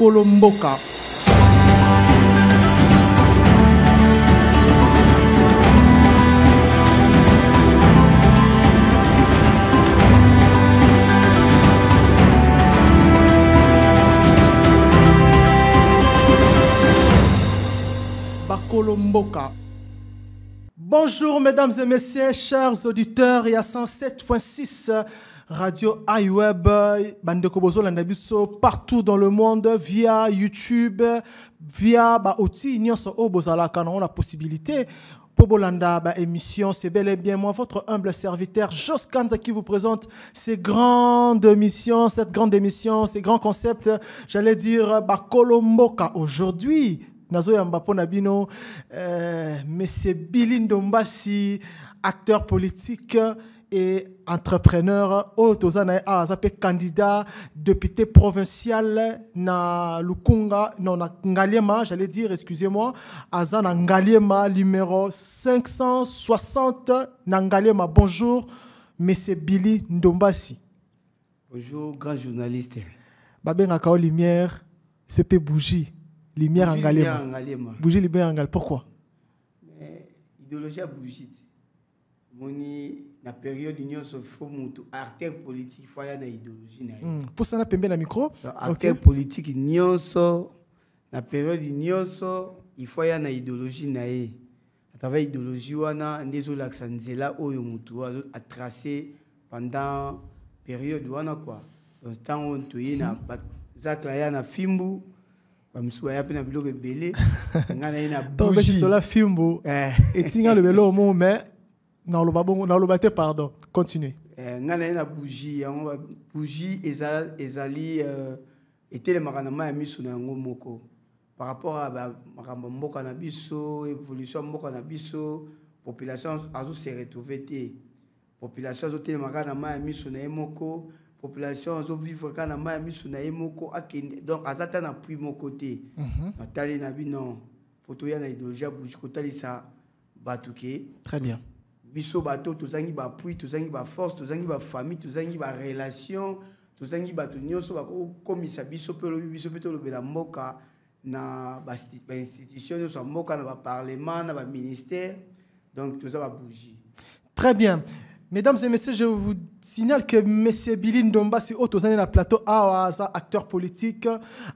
bakolo Bonjour mesdames et messieurs, chers auditeurs il et à 107.6 radio iWeb, bande partout dans le monde via YouTube, via bah, outil nyonso la possibilité pour bolanda bah, émission c'est bel et bien moi votre humble serviteur Jos qui vous présente ces grandes émissions, cette grande émission, ces grands concepts, j'allais dire ba Kolomboka aujourd'hui. Nazo yamba Nabino, euh, monsieur Billy acteur politique et entrepreneur oyo candidat député provincial na lukunga non na ngaliema j'allais dire excusez-moi aza na ngaliema numéro 560 ngaliema bonjour monsieur billy ndombasi bonjour grand journaliste Babenga lumière ce peut bougie lumière Ngaliema bougie lumière pourquoi idéologie bougie moni na période nyonso fo mutu acteur politique fo aya na idéologie na hmm, pour ça na pembe na micro so, acteur okay. politique so na période faut y aya na idéologie na à travers idéologie wana nde ezolakisa nzela oyo mutu tracé pendant période wana kua donc ntango toye na bazakla ya na fimbu ba baya mpe na biloko ebele ngai na ye na cela fimbu eh. etinga belo omo mais nalobate pardon continue nanaye eh, na bougie hein, bougie ezali euh, était le maranama a mis na yango moko par rapport à makambo mboka na biso évolution mboka na biso population azose retrouve te population azotelema kaka maranama a mis miso na moko population azovivre vivre kana mai a mis na ye moko akende donc azata na pui mon côté. Mhm. natali na bino photo ya na idéologie bougie kotalisa ça ke très bien biso bato tozangi bapui tozangi baforce tozangi bafamille tozangi barelation tozangi bato nyonso bakokomisa biso mpe olobi biso mpe tolobela mboka na bainstitution nyonso ya mboka na baparlement na baministère donc toza babougie très bien mesdames et messieurs je vous signale que M. Billy Ndomba si otozani na plateau aza ah, acteur politique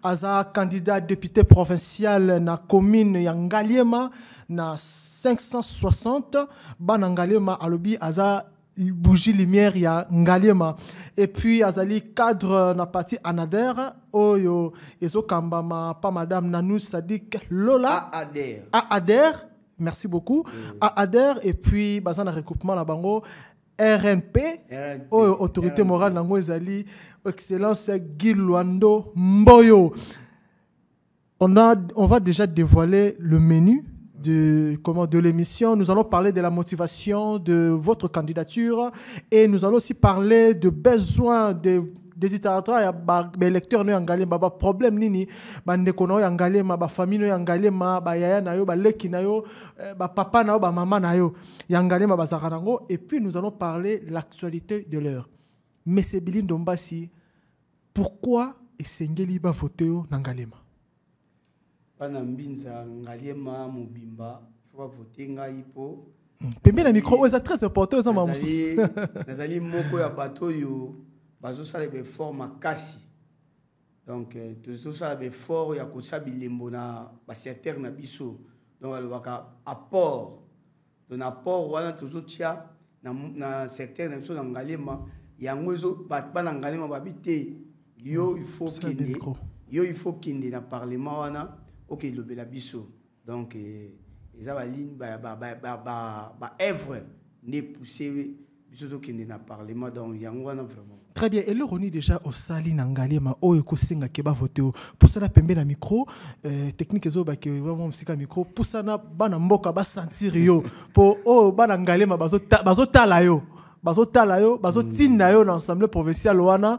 aza ah, candidat député provincial na commune ya Ngaliema na 560 bana Ngaliema alobi aza ah, bougie lumière ya Ngaliema et puis azali cadre euh, na parti Anader oyo ezokambama pa madame Nanou Sadik Lola Aader Aader merci beaucoup Ader, et puis bazana recoupement la bango RNP, oh, autorité morale d'Angouezali, excellence guy mboyo on, on va déjà dévoiler le menu de, de l'émission. Nous allons parler de la motivation de votre candidature et nous allons aussi parler de besoins de desiderata ya baelekteur nayo ya ngalema problème nini bandeko na oyo ya ngalema bafamile nayo ya ba bayaya na yo baleki na yo eh, papa na yo maman na yo ya ma ba nango et puis nous allons parler l'actualité de l'heure mese bilini dombasi pourquoi esengeli bavote oyo na ngalema bana mbinza ngalema mobimba fo voter ngai mpo hmm. pembeni na micro c'est très important oyo ma mosusu nazali moko ya bato yo, bazosala baeffort makasi donc euh, tozosala baeffort ya kosa bilembo na basecteur na biso donc balobaka apport donc na apport wana tozotia na secteur na biso na ngalema yango ezo bana ngalema babi te yo ifo kende yo ifo kende na parlement wana oke elobela biso donc euh, eza baligne baevre nde pousse biso tokende na parlement donc yango wana vraiment très bien Et le Roni déjà au sali nangali ma oyo ekosengaki bavote oyo pusana pembe na micro euh, technique ezobaki vraiment mosika micro pusana bana mboka sentir yo Po oyo oh, bana Bazo la yo talayo mm. yo na yo na assemblée provinciale wana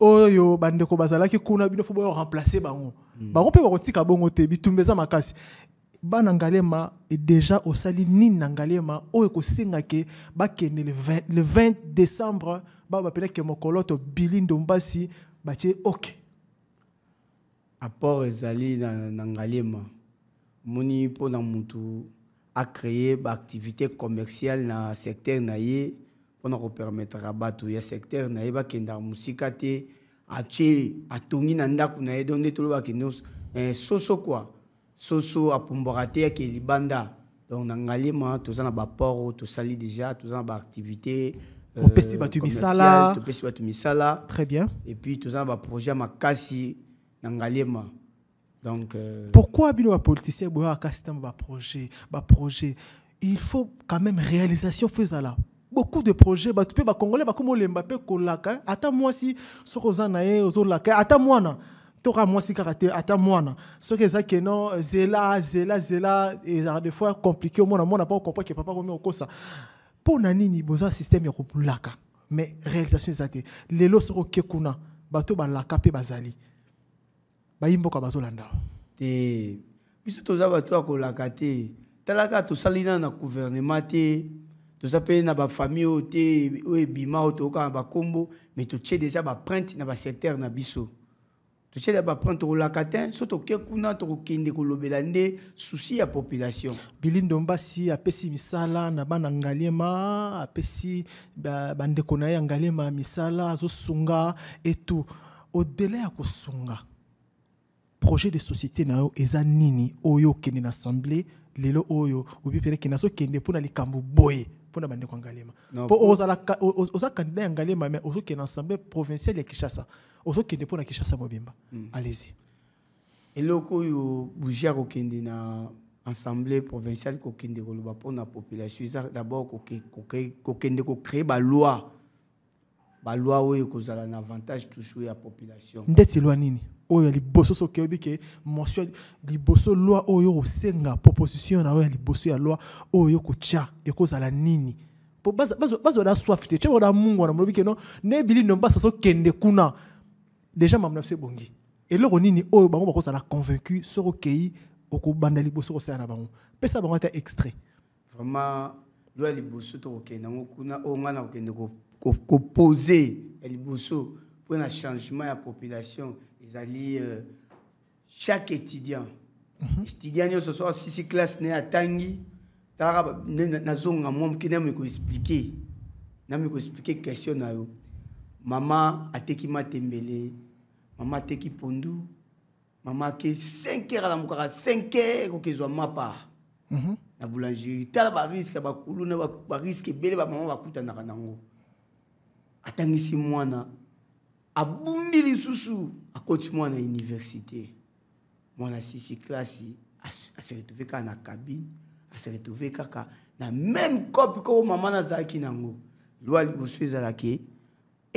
oyo bandeko ki kuna bino fo boya oremplace bango mm. bango ko tika bongo te bitumbeza makasi bana ngalema e déjà osali nini na ngalema oyo ekosenga ke bakende le 20, le 20 décembre ba bapelaki mokolo to bili ndombasi batie ok apport ezali na, na ngalema omoni mpona motu acréer baactivité commerciale na secteur na ye mpona kopermettre bato ya secteur na ye bakendaka mosika te atie atongi na ndako na ye donc nde tolobaki eh, soso kua so, so, soso apumbwaka te yeke libanda donc na ngalima toza na baport oyo tosali déjà tous na baactivité euh, topesi bato misala topesi bato misala très bien et puis tous na baprojet projet makasi na ngalima donc euh... pourquoi bino bapoliticien boyaka kasi projet ba projet il faut quand même réalisation fo beaucoup de projets bato mpe bacongolais bakomi olemba mpe kolaka hein? ata mwasi soki oza na ozolaka ata mwana toka mwasi kaka te ata mwana soki eza keno zela zela zela ezalaka des fois compliqué omona mwana mpo okomprendre ke papa komi kokosa mpo na nini boza système ya kolaka mais réalisation eza te lelo soki oke kuna bato balaka mpe bazali bayimboka bazolanda te biso toza bato ya kolaka te tala kaka tosali nana na gouvernement te toza mpe na bafamille oyo te oyo ebima oyo toyoka na bakombo mais totie déjà baprinte na basecteur na biso totiela baprendre tokolaka te so toke kuna tokokende kolobela nde susi ya population bilindo mbasi apesi misala na bana ngaliema apesi bandeko na ye ya ngaliema misala azosunga etu odela ya kosunga projet de société na yo eza nini oyo okende na assemblée lelo oyo obi mpe nakende azokende mpona likambo boye mpona bandeko ya ngaliema mpo oza kandida ya ngaliema me ozokende na assemblée provinciale ya kinshasa ozokende mpona kishasa mobimba mm. alezi eloko oyo bougie akokende na assemblée provinciale kokende koloba mpona population eza d'abord kokende kocrée baloi baloi oyo kozala na avantage toujours ya population ndeti lwa nini oyo ya liboso soki oyebi ke motion liboso loi oyo osenga proposition na oyo ya liboso ya loi oyo kotya ekozala nini po bazwa na soif te tye bakoda mungu wana molobi ke no nayebili nomba sasokende kuna déjà mamna c'est bongi et leur onini oyo oh, bango bako la convaincu soro kei oko bandali boso ko sala bango ça bango ta extrait vraiment doit liboso to OK, na kuna o oh, ngana de ne ko poser liboso pour un changement à population ils ali euh, chaque étudiant mhm. étudiant ce soir si si classe à tangi tara na zonga mwa mkina me ko expliquer na me ko expliquer question a yo qui m'a tembele mama ateki pondu mama ake 5 heure alamukaka 5 heure ekoki ezwa mapa mm -hmm. na boulangerie tala bariske bakulu na bariske ebele bamama bakutanaka nango atangisi mwana abumbi lisusu akoti mwana université mwana asisi klasi ase retrouve kaka na kabine ase retrouve kaka na même cope koko mama nazalaki nango lwa liboso ezalaki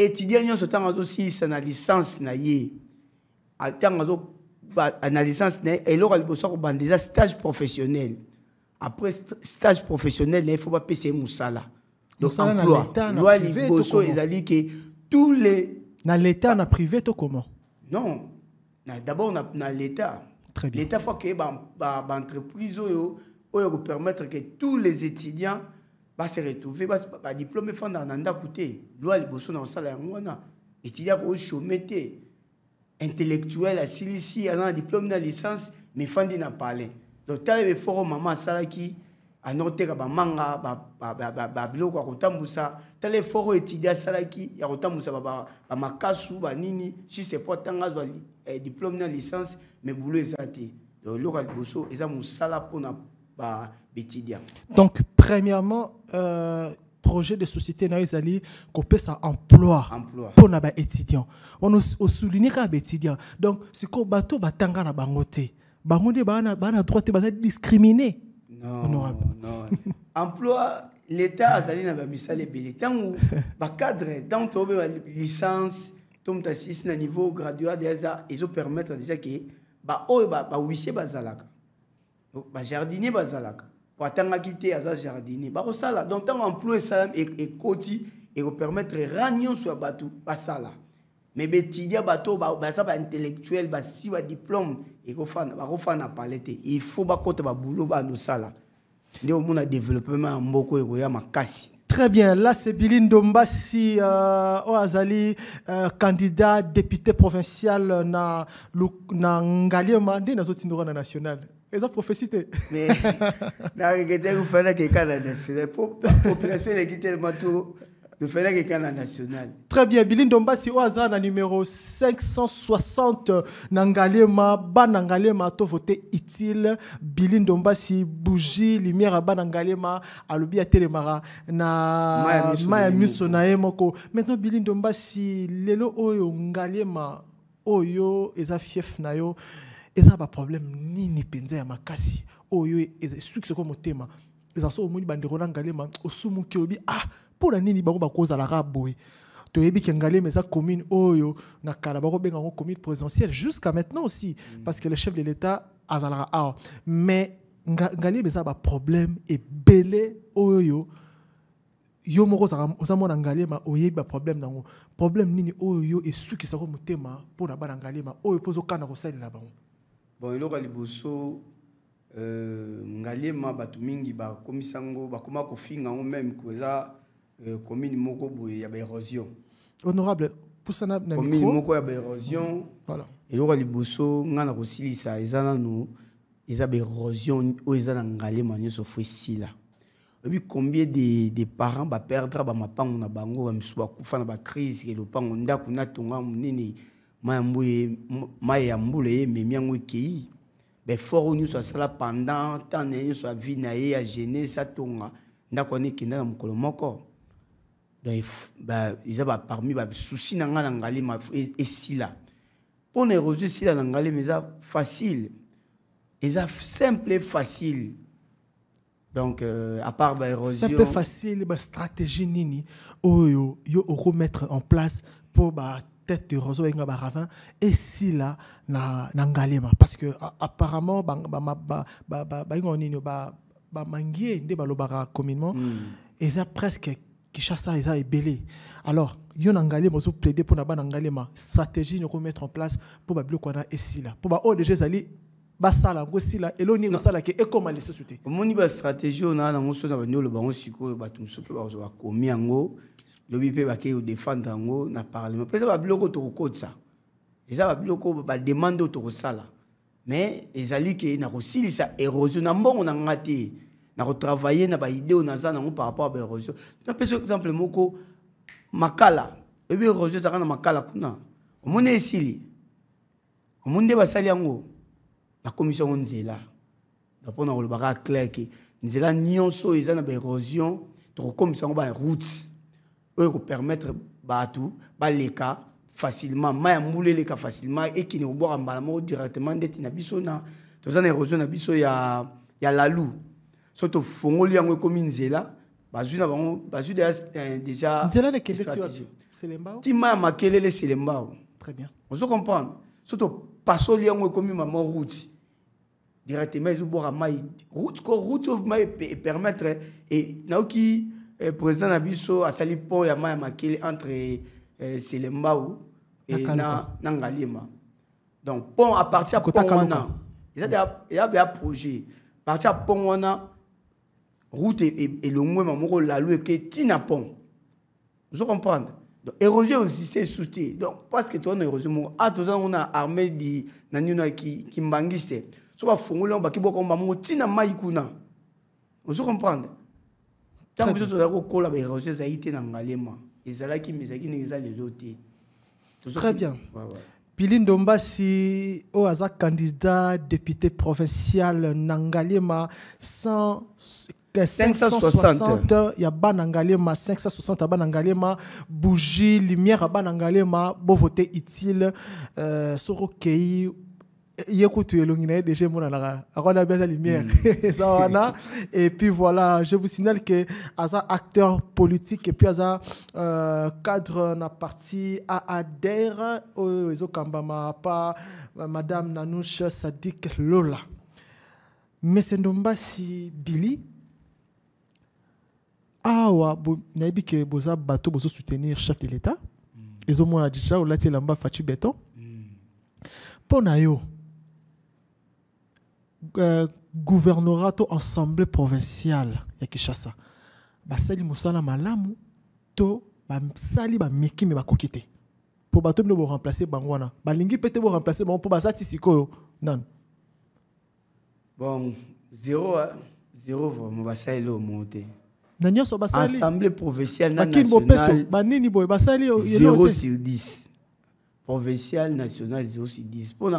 étudiant nyonso ntango aussi na licence na ye à azoba na licence na et eloko ya liboso akobanda eza stage professionnel après stage professionnel na faut pas payer ye mosala donc emploi loi liboso dit que tous les na l'état na privé tout comment non d'abord na, na l'état l'état fo akeye baentreprise ba, ba oyo pour permettre que tous les étudiants se retrouver ba diplôme fanda na ndako te loi liboso na osala yango wana étudiant oshome te intellectuel asilisi aza na diplôme na licence me fandi na parle donc tala beforo mama asalaki anoteka bamanga babiloko ya kotambusa tala eforo étudiant asalaki ya kotambusa bamakasu banini juste po ntango azwa eh, diplôme na licence me bulo eza te donc eloko ya liboso eza mosala mpona ba betidia donc premièrement euh, projet de société naïsali ezali ça emploi pour mpona On a souligné qu'un baétudiant donc sikoyo bato batanga na bango te bango nde baa na droit te bazali non honorable emploi l'état azali na bamisala ebele ntango bacadre dans toobe licence to moto asisi na niveau graduat ont permettre déjà que ba ba huissier bazalaka bah, bah, pour bazalaka po atangaki te aza jardinier bah, sala donc ntango emploi esala ekoti ekopermettre ra nyonso ya bato basala me betudia bato baza baintellectuel basi badiplôme bakofanda na pale te il faut bakɔta babulo bana osala nde omona développement mboko mboka ya makasi Très bien. Là, c'est Billy Ndombasi, euh, Oazali, euh, candidat député provincial euh, na, na Ngali dans na Zotindora national eza prophétie te naregete kufanaka eka na la population eleki de faire quelqu'un dans la national très bien bilindo mbasi au hasard na numéro 560 Nangalema, Banangalema, to vote utile bilindo mbasi bougie lumière ya bana à alobi atelemaka na ma ya na moko maintenant bilindo mbasi lelo oyo ngalema oyo eza fief na yo ça, ba problème nini penza ya makasi oyo esukisa kwa motema ezala so omoni bandeko na ngalema osumuki olobi ah pour la nini bango Tu es bien ke ngalema ça, commune oyo na kala bakobenga yango commune présidentielle jusqu'à maintenant aussi mm. parce que le chef de l'état azalaka awa mais ngalema problème et belé, oyo yo moko oza mwana ngalema oyebi problème nango problème nini oyo yo esukisaka motema mpona bana ngalema oyo mpo ozokanda na bango bon eloko ya liboso euh, ngaliema bato mingi bakomisango bakoma kofinga yango meme eza euh, commune moko boye ya baérosion honorable pusana na commune moko ya baérosion eloko ya liboso ngai na kosilisa eza nano eza baérosion oyo eza na ngaliema nyonso fo esila oyebi combien de, de parents baperdra bamapango na bango bamisu bakufa na bacrise ke lopango ndako natongama monene ma le ye ememi yango ekei ben, fort nous nyonso asala pendant tant na ye nyonso avi na ye agenese atonga ndako wana na mokolo moko donc eza baparmi souci na ngai na ngalema e, esila mpo na érosion esila na ngalema eza facile eza simple et facile donc euh, à part baérosion simple facile bastratégie nini oyo yo yo remettre en place pour ba tête de roseau et baravin et si là na na ngalema parce que apparemment ba ba ba ba ba ngonino ba ba mangier nde balobaka communément hmm. et ça presque ça eza belé alors yo na ngalema pour plaider na ba ngalema stratégie nous remettre en place mpo babiloko wana esila mpo baoyo deja ezali sala yango et elo nini osalaki ekóma lisusu te omoni bastratégie oyo naa nango so na ba olobango sikoyo bato mosusu mpe bakomi yango lobi mpe bakei kodefendre yango na parlement mpe eza babiloko tokokotisa eza babiloko bademande oyo tokosala me ezali ke na kosilisa érosion na mbongo na nga te na kotravaille na baide oyo naza nango par rapport a baérosion napesa exemple moko makala oyebi érosion ezalaka na makala kuna omoni esili omoni nde basali yango bakomisi yango nzela mpona kolobaka clair ke nzela nyonso oyo eza na baérosion tokokomisa yango baroute pour permettre bah, tout, bah, les cas facilement, ma yamoule les cas facilement et qui ne boit en balamo directement des tinabisona. Tout ça n'est pas il y a il y a la lou. Surtout au fond, il y a une commune zéla, bas une avant, bas une déjà. Zéla les questions. C'est ma Tima a marqué le les Très bien. On se comprendre. Surtout au passo, il y a commune maman route directement, ils ont boit en route, route, route, route, permettre et n'a aucun Eh, président na biso asali pont ya mai ya makele entre eh, selembau na ngalema donc pont à partir ya pont wana eya be ya projet parti ya pont wana route elongwema moko lalo eke ntina pont ozo comprendre donc érosion existe esu te donc parce que towana érosion moko ah, a toza nango na armée di na nini na kimbangiste so bafungoli yango bakibwaka ngo bamongo ntina mai kuna ozo comprendre ntango biso tozali kokola baérosion ezalaki te na ngalema ezalaki mais ezalaki ndenge eza lelo te très bien pili ndombasi oyo aza candidat député provincial na ngalema 560 eh, ya bana ngalema 560 ya bana ngalema bougie lumière ya bana ngalema bovote utile euh, soko okei Lumière. Mm. Et puis voilà, je vous signale que des acteur politique et puis Aza euh, cadre na à adhère oh, Madame Nanouche Sadik Lola. Mais c'est Billy. boza soutenir chef de l'état ça mm. fatu euh, gouvernorat to assemblée provinciale ya Kishasa. basali musala malamu to basali ba meki me Pour bato balingi remplacer sikoyo bon zéro ah, zéro vraiment eh. na ba sali. assemblée provinciale na bakini boy Provinciale sali 0 sur 10 provinciale nationale 0 sur 10 Pour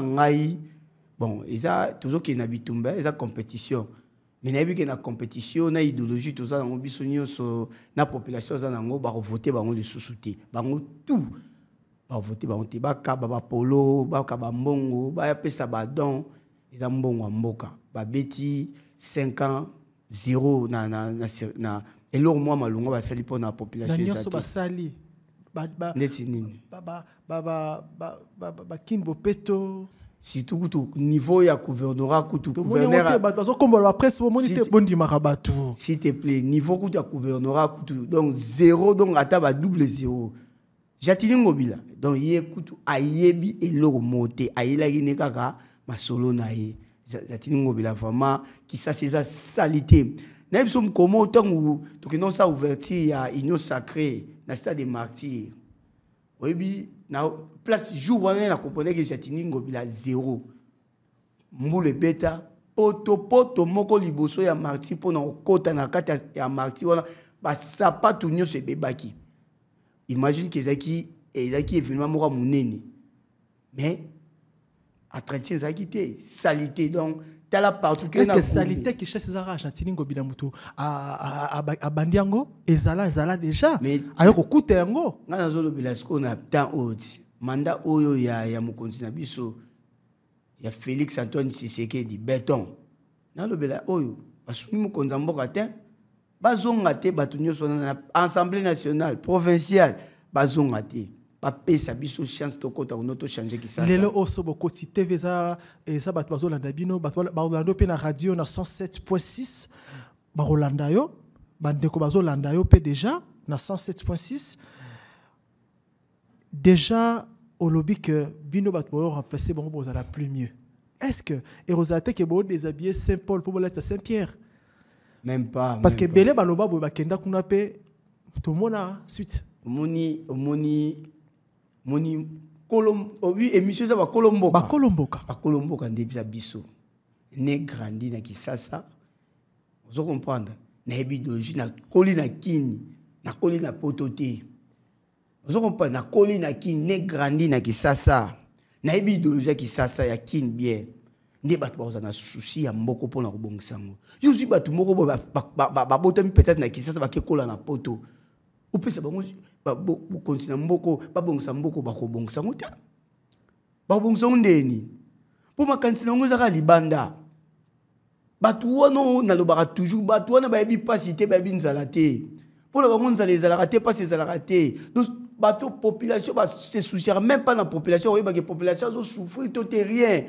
bon eza tozoke bien ils ont compétition mais vu qu'ils a compétition na idéologie toza na population aza nango bakovote bango lisusu bah on tout bah on te bah badon ils mbongo mboka 5 ans 0 na, na, na, na pour pour na population si tout niveau ya gouvernorat kutu gouverneurazokombola bapresse bomoni te bondimaka bato s'il te plaît niveau kutu ya gouvernorat kutu donc zéro donc ataba double zéro jatini ngobila donc ye kutu ayebi eloko moo ayela ayelaki ne kaka masolo na ye jatini ngobila vraiment ça c'est ça te nayebi so mokoma ntango tokenda osa ouverture ya union sacré na stade des martyrs oyebi na place jour wana na comprendre jatini ngobila zéro mbula ebeta potopoto moko liboso ya marti mpo na kokɔta na kati ya marti wana basapatu nyonso ebebaki imagine ke ezalaki ezalaki événement moko ya monene mais entretien ezalaki te salité donc tala partout ke salité ke chasse ezaka argentine obina motu abandi yango ezala ezala déjà aye kokuta yango ngai nazolobela sikoyo na temps oyo ti manda oyo ya, ya mokonzi na biso ya félix antoine sisekedi beton nalobela oyo basungi mokonzi ya mboka te bazonga te bato nyonso na assemblée nationale provinciale bazonga te bapesa biso chance tokɔta kuna tochange kisasa lelo oyo so bokoti tv eza eza bato bazolanda bino bato bakolanda yo mpe na radio na 107.6 bakolanda yo bandeko bazolanda yo pe déjà na 107.6 déjà olobi ke bino bato bon remplace bango bozala plus mieux est ce que ekozala te des boodéshabille saint paul mpo bolata saint pierre même pas parce que ebele baloba boye bakenda kuna mpe tomona suite moni moni moni émission eza bakolo mboka bakolo mboka bakolo mboka nde eza biso ne grandi na kisasa ozo comprendre nayebi idéologie nakoli na kini nakoli na poto te ozo comprendre nakoli na kini ne grandi na kisasa nayebi idéologie ya kisasa ya kini biere nde bato bakozala na susi ya moko mpona kobongisa yango yo ozwi bato moko boye babotami peut-être na kisasa bakekola na poto opesa bango bokonzi na mboka babongisa mboka bakobongisa yango te bakobongisa yango ndeni mpo makanisi na yango ezaka libanda bato wana nalobaka toujours bato wana bayebi mpasi te bayebi nzala te mpona bango nzala ezalaka te mpasi ezalaka te bato population base souciaka même pas na population oyebaki population azosouffrir to te rien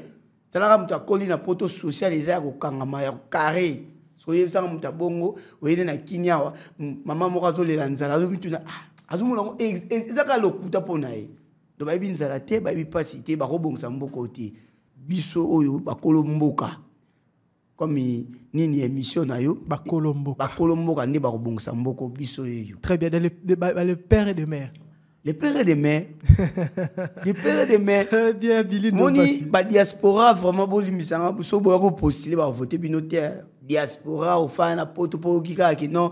talaka moto akoli na poto sociale eza ya kokangama ya carré soyebisaka moto abongo oyende na kini awa mama moko azolela nzala azomituna ah azomona ngo eza kaka lokuta mpo na ye to bayebi nzala te bayebi mpasi te bakobongisa mboka te biso oyo bakolo mboka komi nini émission na yo bakolo mboka bakolo mboka nde bakobongisa mboka biso oyo très bien le, le, le père et de mère le père et de mère le père et de mère très bien Billy moni badiaspora vraiment bolimisanga biso boya kopostile bavote bino te diaspora ofana poto mpo okikaka ke non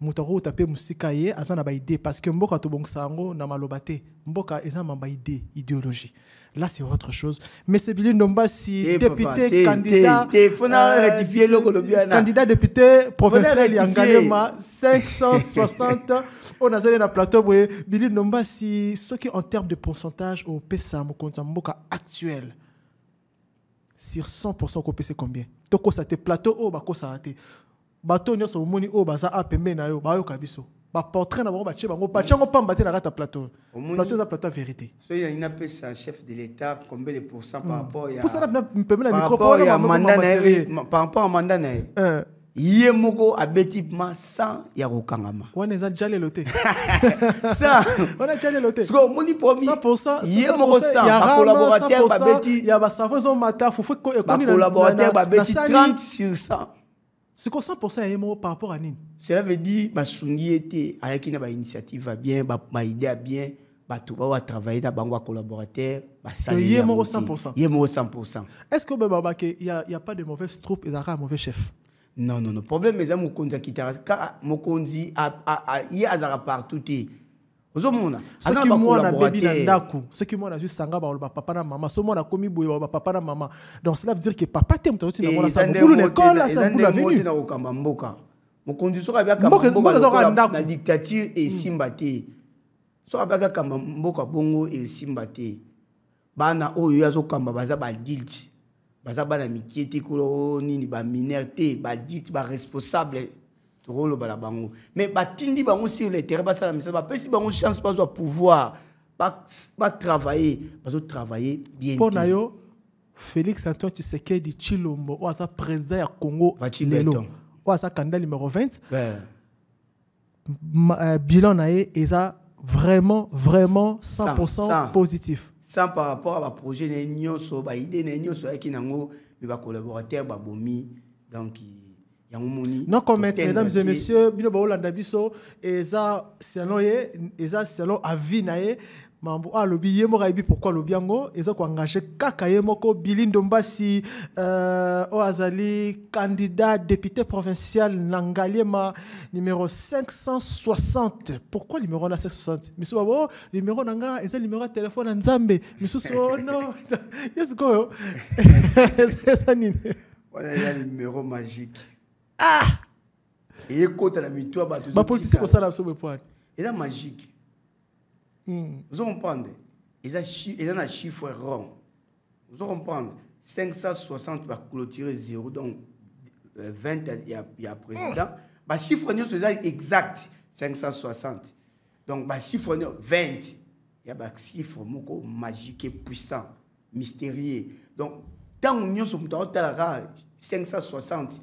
Moutaro tapé mosika ye a na baide parce que mboka tobongisa yango na malobaté mboka eza na idéologie là c'est autre chose mais c'est sebili ndombasi eh, député candidat, euh, candidat député provincial ya ngalema 560 a zéné na plateau boye bili Ce soki en termes de pourcentage opesa mokonzi ya mboka actuel sur 100 okopesa combien ça te plateau oyo oh, ça te bato nyonso omoni oyo baza a pembeni na yo bayoka biso baportrait na bango bango batie yango pamba na plateau plateau plateau eza plateau ya vérité chef de l'état combien de pourcent hmm. par rapport na Par rapport mandat rapport ye moko abeti ya kokangama wana eza te omoni promiye ya sur 100 c'est 100% ya ye par rapport à Nin cela veut dire ma ye avec ayaki na initiative va bien idée ya bien bato bao atravaille na bango bacolaborateur basaliye moko 100 ye moko 100 est ce que obeba bake y a pas de mauvaise troupe ezalaka à mauvais chef non non non problème eza mokonzi akitaka mokonzi ye azalaka partout te ozomona soki mwana abebi na ndako soki mwana azwi sanga baoloba papa na mama so mwana akomi boye baoloba papa na mama donc cela veut dire ke papa te moto azoti namonasabulu na ekole asabulu avenu na kokamba mboka mokonzi soki abyakambokana dictature esimba hmm. te soki abyaka kamba mboka bongo esimba te bana oyo azokamba baza badilte baza bana mikie te kolo nini baminere te badite baresponsable tokoloba na bango Mais batindi bango sur le terrain basala misala si bango chance pas de pouvoir pas pas travailler, de travailler bien mpo na yo félix antoine tshisekedi chilombo ou aza président ya congo lelo ou aza candidat numéro 20 euh, bilan naye, et ça vraiment vraiment 100%, positif Sans par rapport à projet na ye nyonso ba, na ye nyonso ayaki nango me bacollaborateur bomi, donc non commettre mesdames et messieurs bino baolanda biso eza selon ye eza selon avi na ye mambo alobi ah, ye moko ayebi pourkui alobi yango eza koengage kaka ye moko bilindo mbasi euh, candidat député provincial N'angaliema numéro 560 pourquoi numéro la 560 monsieur babo numéro Nanga, et eza numéro téléphone téléphone ya nzambe misusu no Yes go. eza nini Voilà le numéro magique ah Et écoute, ya bato bapolitisi kosala biso bopwani est magique hmm. comprenez comprendre a un chiffre rond Vous comprenez 560 clôturer 0 donc 20 euh, il y a président Le chiffre est exact 560 donc chiffre est 20 a un chiffre magique puissant mystérieux donc tant ntango nyonso moto aotalaka 560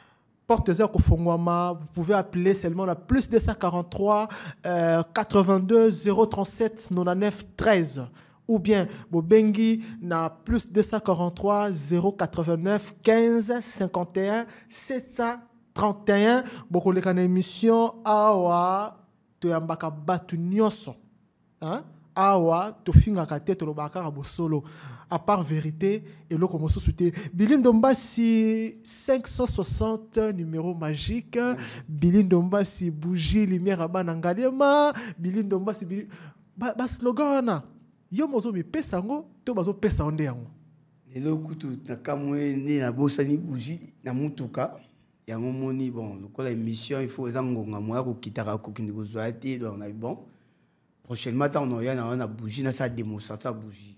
Vous pouvez appeler seulement la plus 243 143 82 037 99 13 ou bien Bobengi na plus 243 089 15 51 731 pour que émission awa une émission à hein? awa tofingaka te tolobaka kaka bosolo à part vérité eloko mosusu te bilindo mbasi 560 numéro magique bilindo mbasi bougie lumière ya bana ngaliema bilindo mbasi baslogan ba wana yo mozomipesa yango to bazopesa yo nde yango lelo kutu na kamwe nde nabosani bougie na mutuka yango moni bon la émission il faut eza ngonga moya kokitaka kokende kozwa ye te donc bon prochainement ntango na oya na wana bougie nasa démonstration ya bougie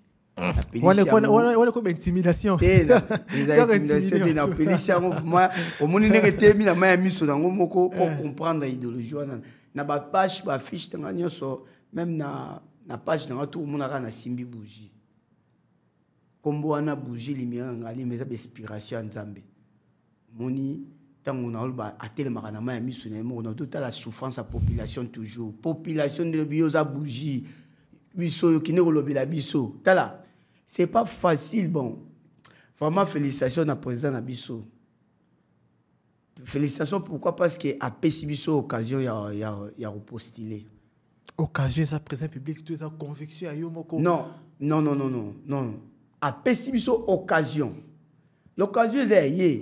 wana koyeba intimidation te napelisi yango vraimen omoni ndenge temi na mai ya miso nango moko po comprendre idéologie wana na bapage baafishe nanga nyonso même na na page nanga to omona kaka nasimbi bougie nkombo wana bougie limiaka ngali ma eza bainspiration ya nzambe omoni ntango naloba et mis sur ya mots. na a tout à la souffrance à population toujours population de yo oza bougi qui oyo okende kolobela biso tala c'est pas facile bon vraiment félicitations à président na biso félicitations pourquoi parce que à biso occasion il y a repostilé. occasion ça président public tout ça conviction à Yomoko. non non non non non non apesi biso occasion l'occasion c'est hier.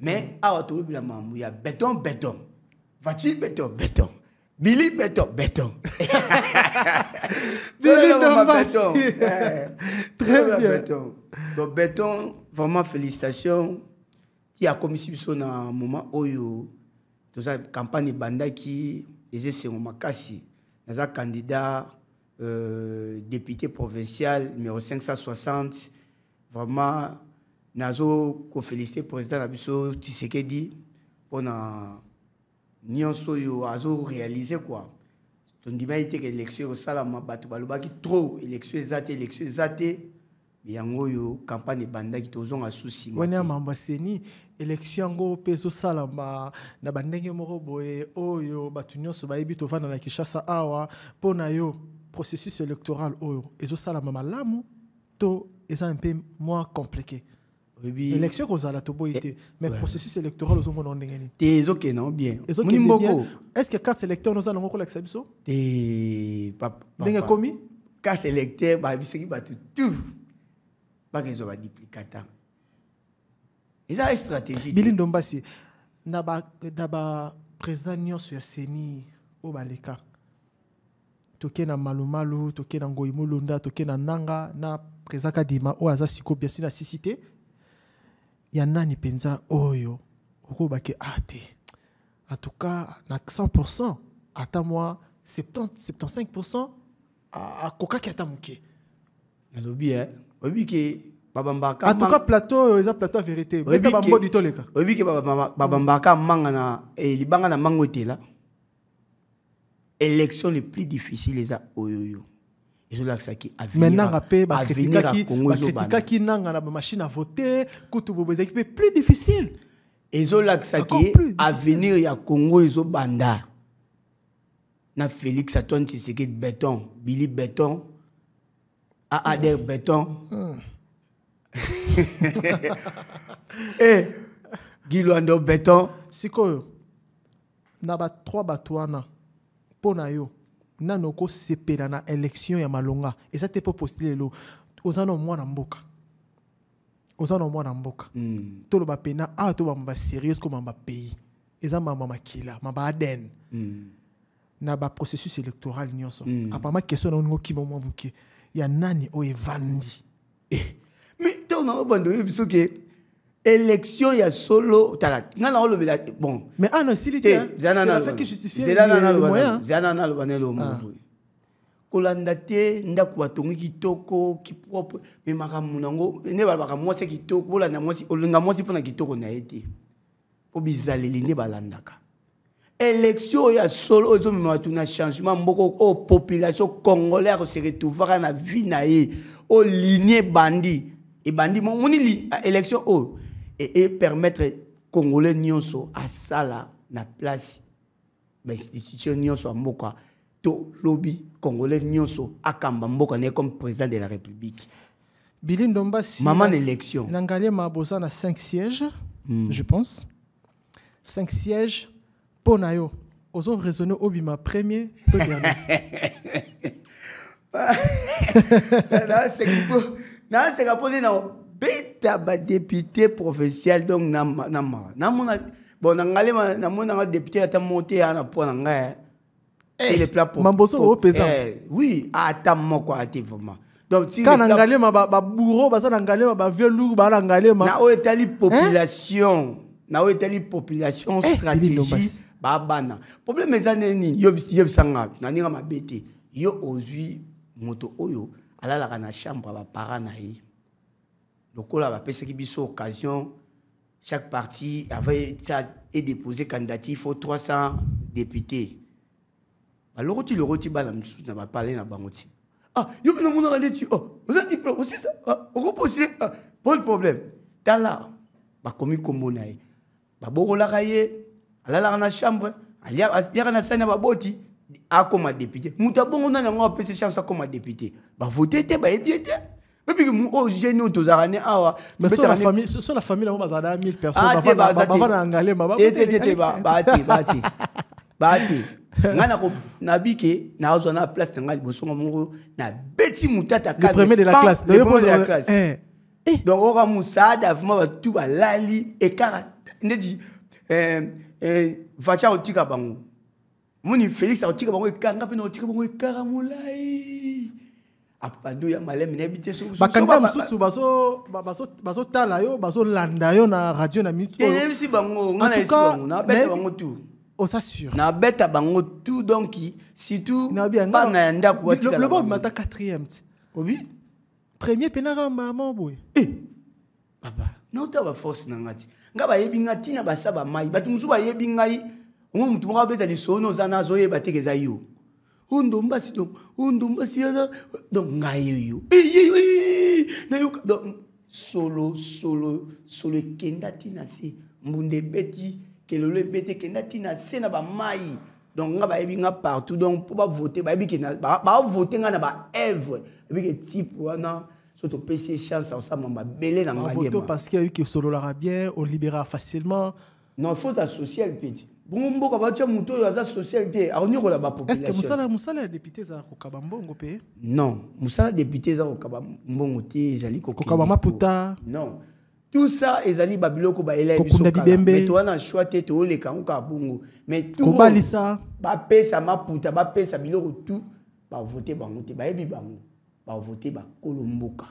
me awa tolobela mambo ya beton beton vaci beton beton bili beton beton beton très bien beton donc beton vraiment félicitation ti akomisi biso na moment oyo toza campagne ebandaki eza esengo makasi naza candidat euh, député provincial numéro 560 vraiment nazo kofélicité président na biso Tshisekedi mpona nyonso azo réaliser quoi tondima que l'élection ke salama batu bato qui trop élection zate élection zate yango oyo campagne ebandaki souci on est à seni élection yango mpe ezosalama na bandenge moko boye oyo bato nyonso bayebi tovanda na kinshasa awa mpo processus électoral oyo ezosalama malamu to un peu moins compliqué élection kozala eh, était mais processus électoral aux ongono ndengeni te ok non bien est-ce que carte électeur nous allons kolakisa biso bah, pas. papa ndenge komi carte électeur ba biseki batu tout ba kezo ba duplicata eza stratégie bilindo mbasi na ba na ba président nyonso ya seni oyo baleka toke na malumalu Toké na ngoi molonda na nanga na président kadima au aza siko bien sûr na ya nani oyo okobaki Bake Ate. Ah, en tout cas na 100 ata 70 75 à ata moke nalobi hein. babambaka en tout cas plateau oyo euh, plateau vérité beta bambodi toleka ke babambaka manga na eh, libanga na élection les plus difficiles. a oyoyo ezolakisaki avenirakritikaki nanga na machine à voter kutu bobo ezalaki mpe plus difficile ezolakisaki avenir ya congo ezobanda na félix antoine tshisekedi beton billy beton aader beton hmm. e eh, gilwando beton sikoyo na ba bato wana mpo yo nano okosepela na élection ya malonga eza te mpo postule lelo oza na mwana mboka oza na mwana mboka mm. toloba pena awa ah, tobamba basérieuse komamba bapays eza mamba makila mamba aden mm. na baprocessus électoral nyonso mm. apama question na oningo okima mwa moke ya nani oyo evandi eh. mais ntango na obanda oyebi soki élection ya solo tala nga na olobela bon mais ana esili tezelana naloba na eloo moko boye kolanda te ndako batongi kitoko kipropre me makambo nango nde balobaka mwasi ya kitoko olanda mwasi olinga mwasi mpona kitoko na ye te mpo bizaleli nde balandaka élection oyo ya solo oyo ezomema bato na changement moko oyo population congolais akoseretrouvaka na vie na ye olinie ebandi ebandi moni élection oyo oh, et, permettre Congolais nyonso à sala na place institution nyonso à Moka to lobby Congolais nyonso à de n'est comme président de la République. Maman élection. Nangalé Mabosa a 5 sièges, hmm. je pense. Cinq sièges pour Nayo. au premier, C'est Non, c'est beta député provincial donc na na namona bon na ngai à mon député ata monte ya eh. eh, eh, na mpo hein? na ngai c'est le plat au pesant oui ta moko quoi activement donc tika na ngalema babourreau baza na ngalema bavieux bas baa na ngalema na est etali population na est etali population stratégie babana problème eza nde yob sanga na ni ma te yo ozwi moto oyo la na chambre ya paranaï lokola bapesaki biso occasion chaque parti avait déposé candidatif aux 300 députés Alors, bah, tu le bana mosusu na parler na bango ti ah yo mpe namonaka nde ti oh un diplôme On repose. pas de problème là, tala bakomi nkombo na ye babokolaka Tu as na chambre aliaka na sani ya baboti akoma député moto abongo nani yango apesa chance akoma député bavote te bayebi bien te Oh, ah mais mepiki ogeni oyo ah ane mais C'est la famille la famille eh, bazalaka bah, bah, bah, na 1000 personnesbavanda na ngalema batete bate bate ngai nabi ke nazwa na place na la liboso Le premier de la classe. Eh. Eh. donc oyoka mosada vraimen batu balali ekara ndeti vacha akotika bango moni félix a bango ekara la famille otika bango ekara molai bando ya malemi nayebi te bakanda mosusu bazotala yo bazolanda yo na radio na minuteyebisi eh, bango nga nayesi bango nabeta bango tu osasure oh, nabeta bango tu donk surtout bana ya ndako batikalaloba obimata quatrième ti obi premier mpena ramba mo boye eh! papa nauta baforce na nga ti nga bayebi nga ntina basa bamai bato mosusu bayebi ngai ongo motu moko abeta lisono oza na azoyeba teke eza yo undumbasi donc undumbasi donc donc solo solo solo ekenda munde pas mbunda le le ebeti ekenda ntina se na pas donc nga bayebi nga partout donc so ensemble en chance dans na parce que solo l'arabien on libéra facilement non associer le peti bongo mboka batya moto oyo aza social te akonyokola bapopulationmosala ya député ezala kokaba mbongo mpe non mosala député eza kokaba mbongo te ezali kokaba maputa non tout ça ezali babiloko bayelai biso kalato wana shwa te tooleka yango kaka bongo mais kobalisa bapesa maputa bapesa biloko tu bavote bango te bayebi bango bavote bakolo mboka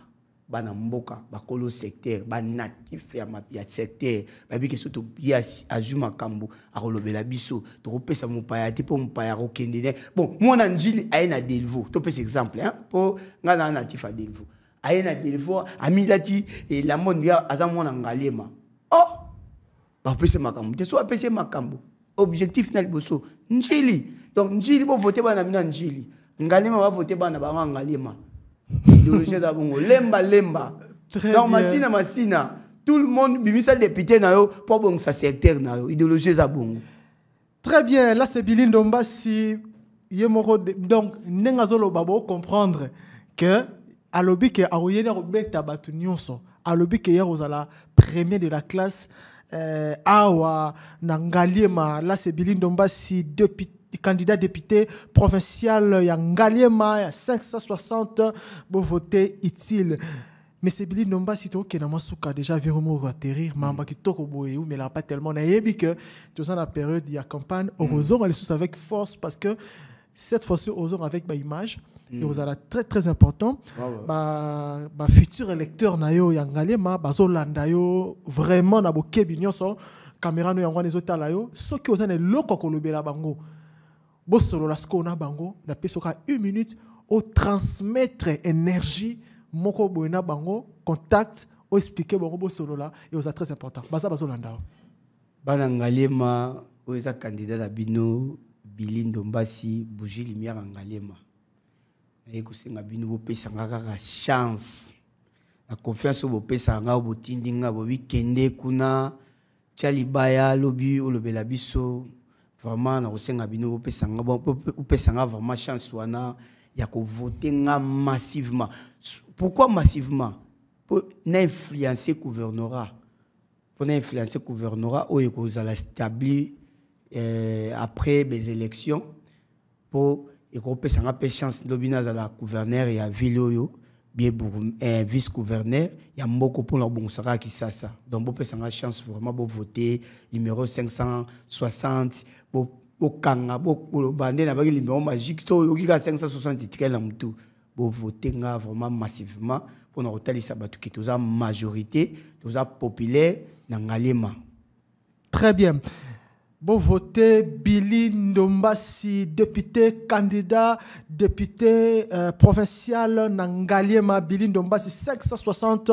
bana mboka bakolo secteur banatif ya, ya secteur babiki so toye azwi makambo akolobela biso tokopesa mopaya te mpo mopaya akokende te bon mwana njili aye na delvo topesa exemple mpo ngai naa natif ya delvo aye na delvo amilati elambo eh, ndia aza mwana ngalema o oh! bapesa makambo te so apesa makambo objectif na liboso njili donc njili bovote bana bino ya njili ngalema bavote bana bango ya ngalema idéologie eza bongo lemba lemba donc masina masina tout le monde bimisa député na yo mpo abongisa secteur na yo idéologie eza bongo très bien là c'est ndombasi yemoro de... donc ndenge azoloba bocomprendre ke alobi ke akoyeli akobeta bato nyonso alobi que, hier, la premier de la classe euh, awa na c'est la sebili ndombasi depuis candidat député provincial, il y a Ngaliema, il y a 560 pour voter utile. Mais c'est Billy Nomba, si tu as déjà vu un atterrir, mais qui mais là, pas tellement. Il que tout ça, la période, il y a campagne, mm. Ozon, elle avec force parce que cette fois-ci, Ozon avec ma bah, image, mm. et vous allez très très important. Ah bah, bah futur électeur nayo yangalema bazolanda yo vraiment na bokebi nyonso caméra no yango nezotala yo soki oza na eloko kolobela bango boso la qu'on bango na pesoka une minute au transmettre énergie moko boyena bango contact au expliquer bango lola et aux très important baza bazolanda bana ngalema oza candidat la bino bilindo mbasi bougie lumière ngalema naye kosenga bino bopesanga kaka chance na confiance oyo bopesaka ngai botindi ngai bobikende kuna tya libaya lobi olobela biso vraiment nakosenga bino opesa nga vraiment chance wana ya voter nga massivement pourquoi massivement pour nainfluence gouvernorat Pour influence gouvernorat oyo ekozala stabli euh, après les élections. pour il faut pe chance ndo bino une gouverneur ya ville oyo bien eh, vice-gouverneur, il y a beaucoup pour la ça Donc, vous avez la chance vraiment de voter numéro 560, bokanga bande na baki numéro magique so oyokika 563 na mutu voter nga vraiment massivement pour notre kotalisa bato qui toza majorité toza populaire dans ngalema très bien voter, Billy Ndombasi, député candidat, député euh, provincial Nangaliema, Billy Ndombasi, 560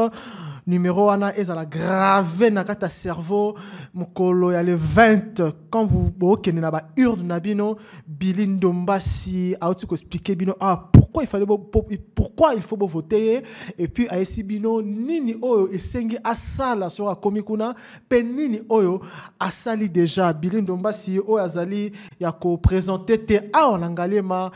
numéro wana ezala gravé na kata cerveau mukolo ya le 20 quand vous bokende na ba urne na bino Billy Ndombasi ko ah, bino ah pourquoi il fallait pourquoi il faut voter et puis aesi ah, bino nini oyo esengi asala sur akomi kuna oyo asali déjà Bilindombasi Ndombasi oyo azali ya ko présenter te awa eh, na ngalema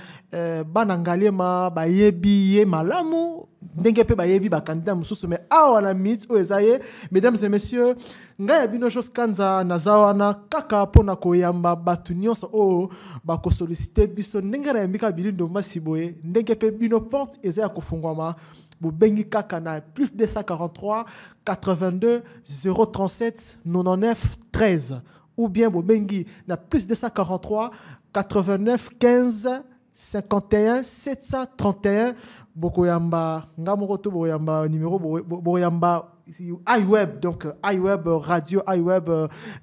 bana ngalema bayebi ye malamu ndenge pe bayebi bakandidat mosusu me awa na minute oyo eza ye mesdames et messieurs ngai ya bino jos kanza naza wana kaka mpona koyamba bato nyonso oyo bakosolisite biso ndenge nayembika bilindo mbasi boye ndenge mpe bino porte eza ya kofungwama bobengi kaka na plus 243 82 037 99 13 ou bien bobengi na plus 243 89 15 51 731 bokoyamba ngamoko numéro bokoyamba iweb donc euh, iweb euh, radio iweb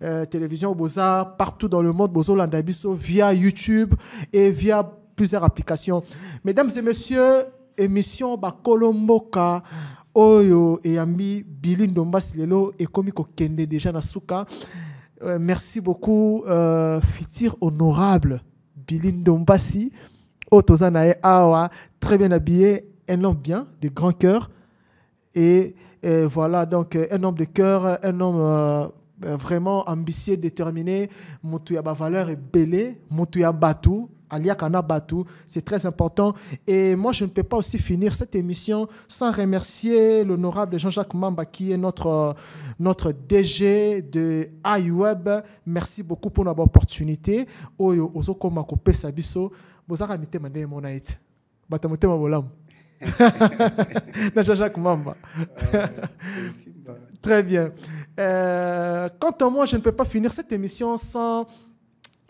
euh, télévision boza partout dans le monde bozolanda biso via youtube et via plusieurs applications mesdames et messieurs émission Bakolombo Oyo oyo Ami Bilin Dombas lelo Komiko Kende déjà nasuka. merci beaucoup fitir honorable Bilin Dombasi Otozanae oh, Awa, très bien habillé, un homme bien, de grand cœur. Et, voilà, donc un homme de cœur, un homme euh, vraiment ambitieux, déterminé. ba valeur est belé, Batou, Aliakana c'est très important. Et moi, je ne peux pas aussi finir cette émission sans remercier l'honorable Jean-Jacques Mamba, qui est notre, notre DG de iWeb. Merci beaucoup pour l'opportunité. Oyo, Ozoko Mako Pesabiso. très bien euh, quant à moi je ne peux pas finir cette émission sans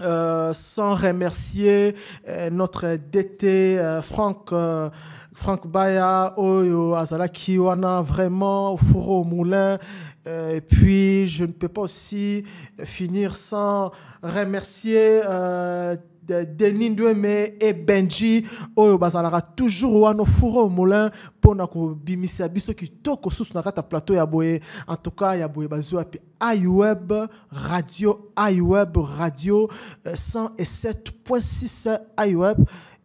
euh, sans remercier euh, notre DT Franck Franck Baya Oyo Azalaki vraiment au fourreau au moulin et puis je ne peux pas aussi finir sans remercier denis ndweme et benji oyo bazalaka toujours wana furo molin mpona kobimisa biso kitoko susu na kati ya plateau ya boye en tout cas ya boye bazwi wapi iweb radio iweb radio 107.6 euh, iweb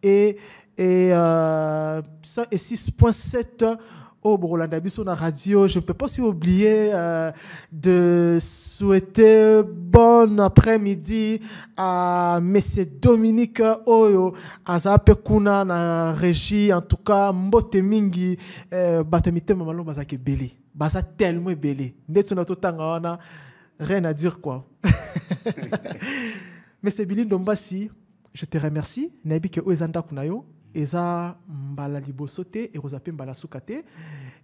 et, et euh, 106.7 oh Bolanda biso la radio je ne peux pas si oublier euh, de souhaiter bon après-midi à monsieur Dominique Oyo à pe kuna na régie en tout cas mbote mingi euh, bato mitema malo bazaki bélé. baza tellement bélé. nde tuna totanga rien à dire quoi monsieur Billy Dombasi je te remercie Nabi ke oyo eza mbala liboso te ekozala mpe mbala suka te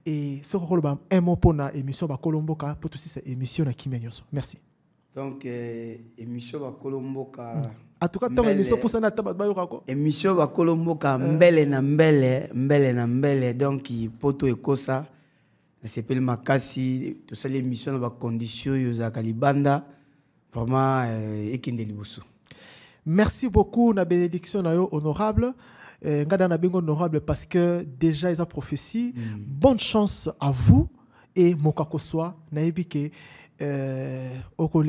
e soki okoloba un mot mpo na émission bakolo mboka mpo tosisa émission na kimia nyonso merci donc eh, émission bakolo mboka mm. atuka ntango émission pusana ata bato bayokako émission bakolo mboka euh. mbele na mbele mbele na mbele donc mpo to ekosa nasepeli makasi tosali émission na bacondition oyo ozalaka libanda vraiment euh, ekende liboso merci beaucoup na bénédiction na yo honorable eh, ngada na bingo honorable parce que déjà ils ont prophétie mm. bonne chance à vous et moka soit, na ke euh,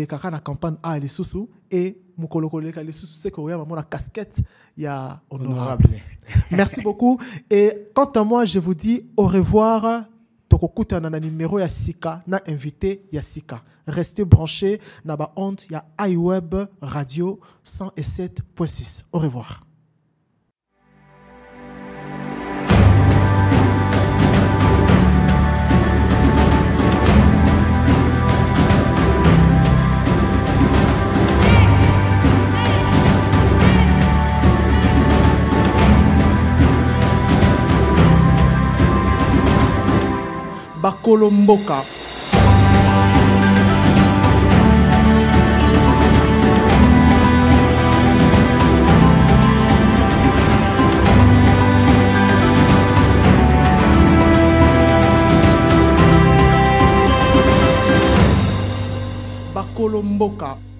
kaka na campagne a ah, lisusu et mokolo koleka c'est se koya maman la casquette ya honorable merci beaucoup et quant à moi je vous dis au revoir tokokutana na numéro ya sika na invité ya sika restez branchés na honte ya iweb radio 107.6 au revoir bakolo mboka bakolo mboka